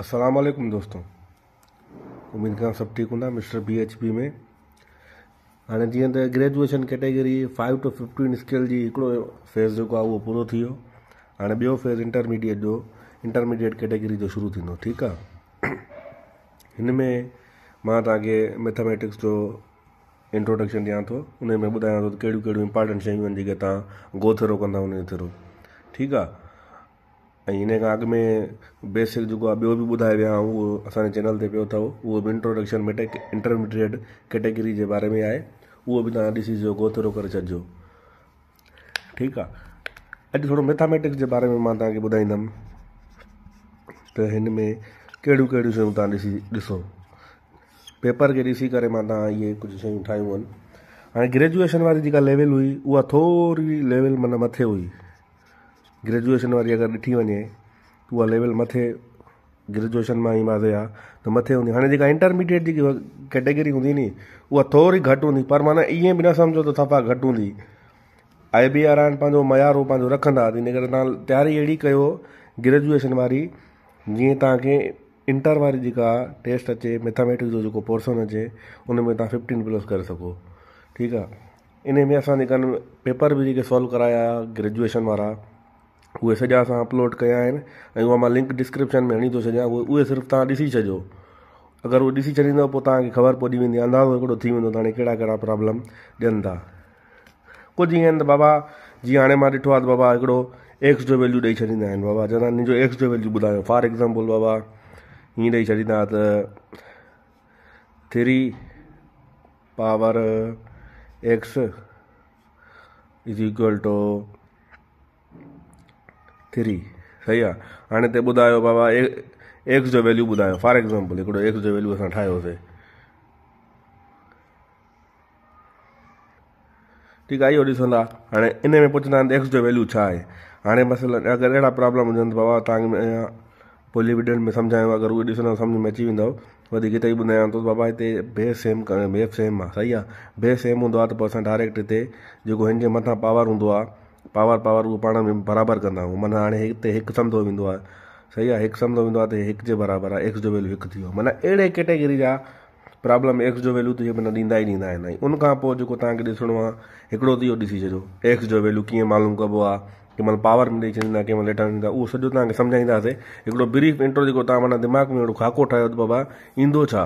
अस्सलाम वालेकुम दोस्तों उम्मीद खां सभु ठीकु हूंदा मिस्टर बी एच बी में हाणे जीअं त graduation category five two fifteen scale जी हिकिड़ो फेज़ जेको आहे उहो पूरो थी वियो हाणे ॿियो फेज़ इंटरमीडिएट जो इंटरमीडिएट कैटेगरी जो शुरू थींदो ठीकु आहे हिन में मां तव्हांखे मैथेमैटिक्स जो इंट्रोडक्शन ॾियां थो उन में ॿुधायां थो कहिड़ियूं कहिड़ियूं इम्पोर्टेंट शयूं आहिनि जेके तव्हां गोथरो कंदव उनजे थ्रू ठीकु आहे ऐं हिन खां अॻु में बेसिक जेको आहे ॿियो बि ॿुधाए विया उहो असांजे चैनल ते पियो अथव उहो बि इंट्रोडक्शन मेटे इंटरमीडिएट कैटेगरी जे बारे में आहे उहो बि तव्हां ॾिसी ॾिसिजो गोथरो करे छॾिजो ठीकु आहे अॼु थोरो मैथामेटिक्स जे बारे में मां तव्हांखे ॿुधाईंदुमि त हिन में कहिड़ियूं कहिड़ियूं शयूं तव्हां ॾिसी ॾिसो पेपर खे ॾिसी करे मां तव्हां इहे कुझु शयूं ठाहियूं आहिनि हाणे ग्रेजुएशन वारी जेका लेवल हुई उहा थोरी लेवल माना मथे हुई ग्रेजुएशन वारी अगरि ॾिठी वञे उहा लेवल मथे ग्रेजुएशन मां ई माज़े आहे त मथे हूंदी हाणे जेका इंटरमीडिएट जेकी कैटेगरी हूंदी नी उहा थोरी घटि हूंदी पर माना ईअं बि न सम्झो त सफ़ा घटि हूंदी आई बी आर आहिनि पंहिंजो मयारो पंहिंजो रखंदा इन करे तव्हां तयारी अहिड़ी कयो ग्रेजुएशन वारी जीअं तव्हांखे इंटर वारी जेका टेस्ट अचे मेथामैटिक्स जो जेको पोर्सन अचे उन में तव्हां फिफ्टीन प्लस करे सघो ठीकु आहे इन में असां जेका पेपर बि जेके सॉल्व कराया ग्रेजुएशन वारा उहे सॼा असां अपलोड कया आहिनि ऐं उहा मां लिंक डिस्क्रिप्शन में हणी थो छॾियां उहे उहे सिर्फ़ु तव्हां ॾिसी छॾियो अगरि उहो ॾिसी छॾींदव पोइ तव्हांखे ख़बर पइजी वेंदी अंदाज़ो हिकिड़ो थी वेंदो त हाणे कहिड़ा कहिड़ा प्रॉब्लम ॾियनि था कुझु ईअं आहिनि त बाबा जीअं हाणे मां ॾिठो आहे त बाबा हिकिड़ो एक्स जो वैल्यू ॾेई छॾींदा आहिनि बाबा चवंदा आहिनि मुंहिंजो एक्स जो वैल्यू ॿुधायो फॉर एग्ज़ाम्पल बाबा हीअं ॾेई छॾींदा त three power x is equal to three सही आहे हाणे हिते ॿुधायो बाबा एक्स जो वैल्यू ॿुधायो फॉर एग्ज़ाम्पल हिकिड़ो एक्स जो वैल्यू असां ठाहियोसीं ठीकु आहे इहो ॾिसंदा हाणे इन में पुछंदा आहिनि एक्स जो वैल्यू छा आहे हाणे बसि अगरि अहिड़ा प्रॉब्लम हुजनि त बाबा तव्हांखे लिविडेंट में सम्झायो अगरि उहे ॾिसंदा सम्झ में अची वेंदो वधीक हिते ई ॿुधायां थो बाबा हिते बे सेम बे सेम आहे सही आहे बे सेम हूंदो आहे त पोइ असां डायरेक्ट हिते जेको हिन जे मथां पावर हूंदो आहे पावर पावर उहो पाण में बराबरि कंदा आहियूं माना हाणे हिते हिकु समधो वेंदो आहे सही आहे हिकु समधो वेंदो आहे त हिकु जे बराबरि आहे एक्स जो वैल्यू हिकु थी वियो माना अहिड़े कैटेगरी जा प्रॉब्लम एक्स जो वैल्यू त इहे माना ॾींदा ई ॾींदा आहिनि उन खां पोइ जेको तव्हांखे ॾिसणो आहे हिकिड़ो त इहो ॾिसी छॾियो एक्स जो वैल्यू कीअं मालूम कबो आहे कंहिं महिल पावर में ॾेई छॾींदा कंहिं महिल हेठि ॾींदा उहो सॼो तव्हांखे सम्झाईंदासीं हिकिड़ो ब्रीफ इंटरव्यू जेको तव्हां माना दिमाग़ में खाको ठाहियो त बाबा ईंदो छा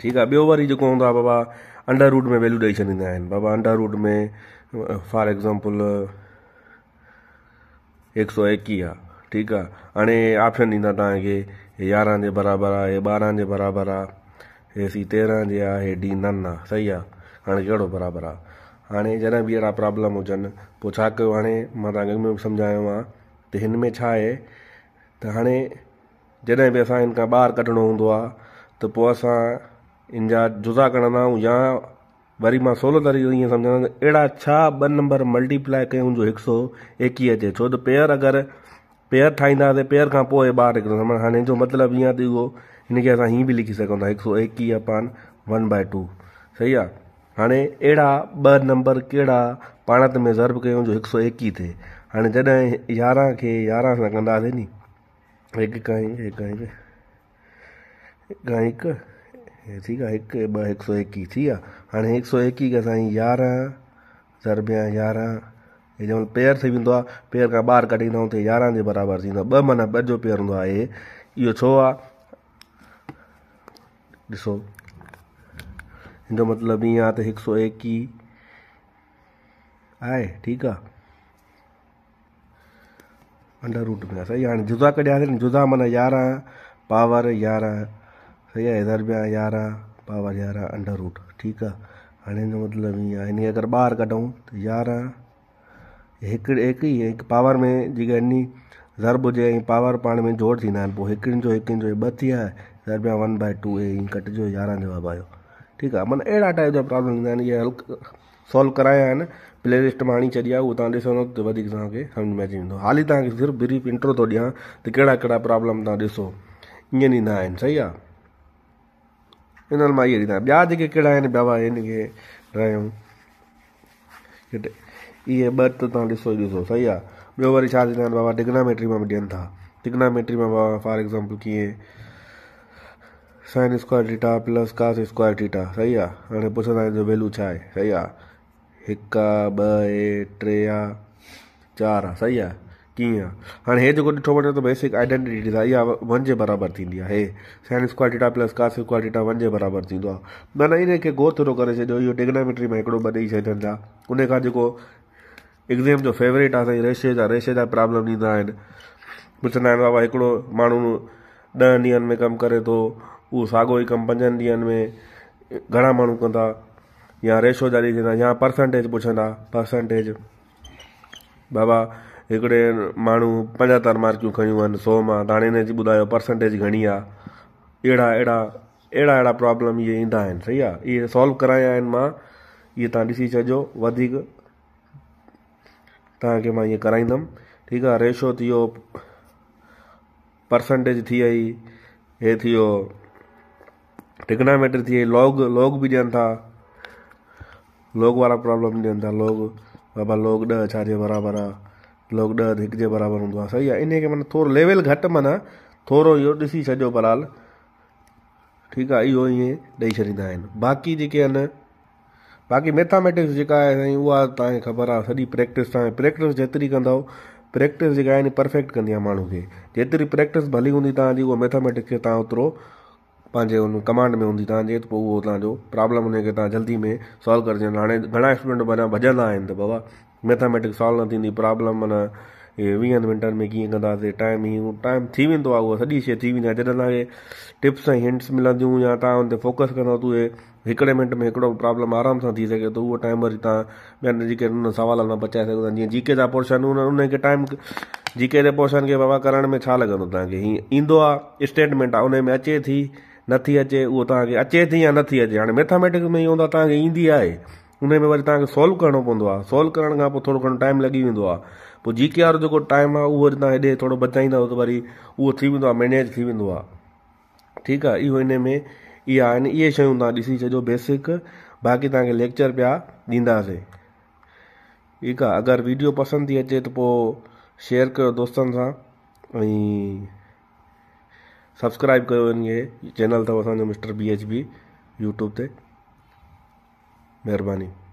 ठीकु आहे ॿियो वरी जेको हूंदो आहे बाबा अंडर रूट में वैल्यू ॾेई छॾींदा आहिनि बाबा अंडर रूट में फॉर एग्ज़ाम्पल हिकु सौ एकवीह आहे ठीकु आहे हाणे ऑप्शन ॾींदा तव्हांखे हे यारहं जे बराबरि आहे हे ॿारहं जे बराबरि आहे हे सी तेरहं जे आहे हे डी नन आहे सही आहे हाणे कहिड़ो बराबरि आहे हाणे जॾहिं बि अहिड़ा प्रॉब्लम हुजनि पोइ छा कयो हाणे मां तव्हांखे अॻ में बि सम्झायो आहे त हिन में छा आहे त हाणे जॾहिं बि असां हिन खां ॿाहिरि कढिणो हूंदो आहे त पोइ असां इन जा जुज़ा आहियूं या वरी मां सोलो तरीक़े ईअं सम्झंदा त अहिड़ा छा ॿ नंबर मल्टीप्लाई कयूं जो हिकु सौ एकवीह अचे छो त पेयर अगरि पेयर ठाहींदा हुआसीं पेर खां पोइ ॿाहिरि माना हाणे हिन जो मतिलबु ईअं थी उहो हिनखे असां हीअं बि लिखी सघूं था हिकु सौ एकवीह पान वन बाए टू सही आहे हाणे अहिड़ा ॿ नंबर कहिड़ा पाण त में ज़र्ब कयूं जो हिकु सौ एकवीह थिए हाणे जॾहिं यारहं खे यारहं सां कंदा हुआसीं नी हिकु खां हिकु ठीकु आहे हिकु ॿ हिकु सौ एकवीह थी विया हाणे हिकु सौ एकवीह खां साईं यारहं ज़रबिया यारहं हे जंहिंमहिल पेयर थी वेंदो आहे पेयर खां ॿाहिरि कढींदा आहियूं त यारहं जे बराबरि थींदो आहे ॿ माना ॿ जो पेर हूंदो आहे इहो छो आहे ॾिसो हिन जो मतिलबु ईअं आहे त हिकु सौ एकवीह आहे ठीकु आहे अंडर रूट में आहे साईं हाणे जुदा कढियासीं जुदा माना यारहं पावर यारहं इहा तो इधर बि यारहं पावर यारहं अंडर रूट ठीकु आहे हाणे हिन जो मतिलबु ईअं आहे हिन खे अगरि ॿाहिरि कढूं त तो यारहं हिकु हिकु ई हिकु पावर में जी इन ज़रब हुजे ऐं पावर पाण में जोड़ थींदा आहिनि पोइ जो हिकिड़ियुनि जो ॿ थी विया वन बाए टू ए ईअं कटिजो यारहं जवाबु आयो ठीकु आहे माना अहिड़ा टाइप जा प्रॉब्लम ईंदा आहिनि इहे हल सॉल्व कराया आहिनि प्ले लिस्ट मां आणी छॾी आहे उहो तव्हां ॾिसंदो त वधीक तव्हांखे सम्झ में अची तो वेंदो हाली तव्हांखे सिर्फ़ु ब्रीफ इंट्रो थो ॾियां त कहिड़ा कहिड़ा प्रॉब्लम तव्हां ॾिसो ईअं ई आहिनि सही आहे हिन मां इहे ॾींदा ॿिया जेके कहिड़ा आहिनि बाबा हिन खे रहियूं इहे ॿ टे तव्हां ॾिसो ॾिसो सही आहे ॿियो वरी छा थींदा आहिनि बाबा डिग्नामेट्री में ॾियनि था डिग्नामेट्री में बाबा फॉर एग्ज़ाम्पल कीअं sine square theta plus cos square theta सही आहे हाणे पुछंदा आहिनि जो वैल्यू छा आहे सही आहे हिकु आहे ॿ आहे टे आहे चारि आहे सही आहे कीअं आहे हाणे हे जेको ॾिठो वञे त बेसिक आइडेंटिटी इहा वन जे बराबरि थींदी आहे हीअ sine square plus cos square theta one जे बराबरि थींदो आहे माना इन खे गो थोरो करे छॾियो इहो डेगनामिट्री में हिकिड़ो ॿ ॾेई छॾनि था उन खां जेको एग्ज़ाम जो फेवरेट आहे साईं रेशे जा रेशे जा प्रॉब्लम ॾींदा आहिनि पुछंदा आहिनि बाबा हिकिड़ो माण्हू ॾह ॾींहंनि में कमु करे थो उहो साॻियो ई कमु पंजनि ॾींहंनि में घणा माण्हू कंदा या रेशो जारी थींदा या परसेंटेज पुछंदा परसेंटेज बाबा हिकिड़े माण्हू पंजहतरि मार्कियूं खयूं आहिनि सौ मां त हाणे हिनजी ॿुधायो परसेंटेज घणी आहे अहिड़ा अहिड़ा अहिड़ा अहिड़ा प्रॉब्लम इहे ईंदा आहिनि सही आहे इहे सॉल्व कराया आहिनि मां इहे तव्हां ॾिसी छॾिजो वधीक तव्हांखे मां इहे कराईंदुमि ठीकु आहे रेशो थी वियो परसेंटेज थी वई इहे थी वियो टिक्नामेटरी थी वई लॉग लॉग बि ॾियनि था लॉग वारा प्रॉब्लम ॾियनि था लॉग बाबा लॉग ॾह छाजे बराबरि आहे लोग ॾह हिकु जे बराबरि हूंदो आहे सही आहे इन खे माना थोरो लेवल घटि माना थोरो इहो ॾिसी छॾियो बराल ठीकु आहे इहो ईअं ॾेई छॾींदा आहिनि बाक़ी जेके आहिनि बाक़ी मैथामेटिक्स जेका आहे साईं उहा तव्हांखे ख़बर आहे सॼी प्रैक्टिस तव्हांजी प्रैक्टिस जेतिरी कंदव प्रैक्टिस जेका आहे परफेक्ट कंदी आहे माण्हू खे जेतिरी प्रैक्टिस भली हूंदी तव्हांजी उहा मैथामेटिक्स खे तव्हां ओतिरो पंहिंजे हुन कमांड में हूंदी तव्हांजे त पोइ उहो तव्हांजो प्रॉब्लम हुनखे तव्हां जल्दी में सोल्व कजो हाणे घणा स्टूडेंट भॼंदा आहिनि त बाबा मैथामैट सॉल्व न थींदी प्रॉब्लम माना इहे वीहनि मिंटनि में कीअं कंदासीं टाइम ई टाइम थी वेंदो आहे उहा सॼी शइ थी वेंदी आहे जॾहिं तव्हांखे टिप्स ऐं हिंट्स मिलंदियूं या तव्हां हुन ते फ़ोकस कंदो त उहे हिकिड़े मिंट में हिकिड़ो प्रॉब्लम आराम सां थी सघे थो उहो टाइम वरी तव्हां ॿियनि जेके हुन सवालनि मां बचाए सघो था जीअं जीके जा पोर्शन हुन हुनखे टाइम जीके जे पोर्शन खे बाबा करण में छा लॻंदो तव्हांखे हीअं ईंदो आहे स्टेटमेंट आहे उनमें अचे थी नथी अचे उहो तव्हांखे अचे थी या नथी अचे हाणे मैथामैटिक्स में हीअं हूंदो आहे तव्हांखे ईंदी आहे उन में वरी तव्हांखे सोल्व करिणो पवंदो आहे सोल्व करण खां पोइ थोरो घणो टाइम लॻी वेंदो आहे पोइ जी के आर जेको टाइम आहे उहो वरी तव्हां हेॾे थोरो बचाईंदव त वरी उहो थी वेंदो आहे मैनेज थी वेंदो आहे ठीकु आहे इहो हिन में इहा आहिनि इहे शयूं तव्हां ॾिसी छॾियो बेसिक बाक़ी तव्हांखे लेक्चर पिया ॾींदासीं ठीकु आहे अगरि वीडियो पसंदि थी अचे त पोइ शेयर कयो दोस्तनि सां ऐं सब्सक्राइब कयो इहे चैनल अथव असांजो mister B H B YouTube ते मेहरबानी